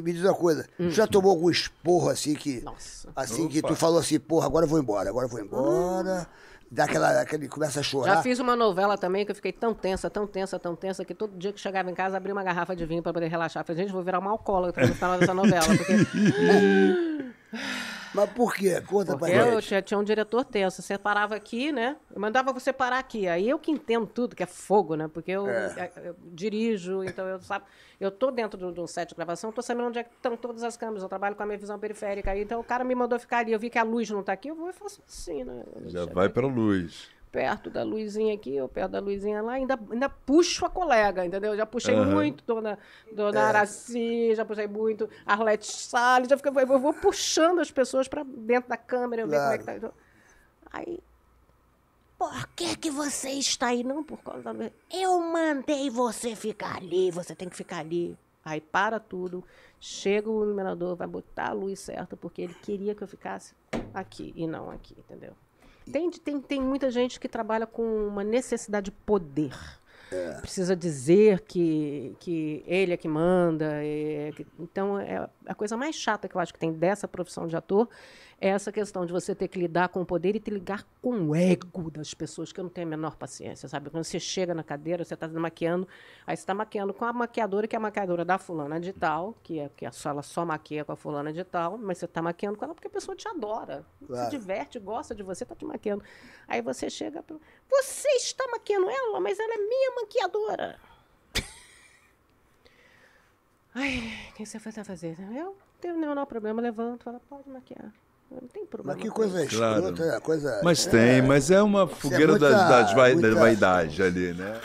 me diz uma coisa, hum. já tomou algum esporro assim que. Nossa. Assim Opa. que tu falou assim, porra, agora eu vou embora, agora eu vou embora. Hum. Dá aquela, aquele, começa a chorar. Já fiz uma novela também que eu fiquei tão tensa, tão tensa, tão tensa, que todo dia que chegava em casa abria uma garrafa de vinho pra poder relaxar. Falei, gente, vou virar uma alcoólatra no final dessa novela, porque. Mas por quê? Conta Porque pra gente. Eu tinha, tinha um diretor tenso. Você parava aqui, né? Eu mandava você parar aqui. Aí eu que entendo tudo, que é fogo, né? Porque eu, é. eu, é, eu dirijo, então eu sabe. Eu tô dentro de um set de gravação, tô sabendo onde é estão todas as câmeras. Eu trabalho com a minha visão periférica. Aí, então o cara me mandou ficar ali. Eu vi que a luz não tá aqui, eu vou e faço assim, né? Já vai pra luz perto da luzinha aqui, ou perto da luzinha lá, ainda, ainda puxo a colega, entendeu? Já puxei uhum. muito Dona, dona é. Araci, já puxei muito Arlete Salles, já fiquei, eu vou puxando as pessoas para dentro da câmera, eu claro. ver como é que tá. Aí, por que, que você está aí? Não, por causa da... Eu mandei você ficar ali, você tem que ficar ali. Aí para tudo, chega o iluminador vai botar a luz certa, porque ele queria que eu ficasse aqui e não aqui, entendeu? Tem, tem, tem muita gente que trabalha com uma necessidade de poder é. precisa dizer que, que ele é que manda. É, que, então, é a coisa mais chata que eu acho que tem dessa profissão de ator é essa questão de você ter que lidar com o poder e te ligar com o ego das pessoas, que eu não tenho a menor paciência, sabe? Quando você chega na cadeira, você está maquiando, aí você está maquiando com a maquiadora, que é a maquiadora da fulana de tal, que, é, que é só, ela só maquia com a fulana de tal, mas você está maquiando com ela porque a pessoa te adora, claro. se diverte, gosta de você, está te maquiando. Aí você chega, você está maquiando ela, mas ela é minha Maquiadora. Ai, o que você vai tá fazer? Eu tenho nenhum problema, levanto, fala, pode maquiar. Não tem problema. Mas que coisa claro. É, coisa. Mas é, tem, mas é uma é fogueira é muita, muita... da vaidade ali, né?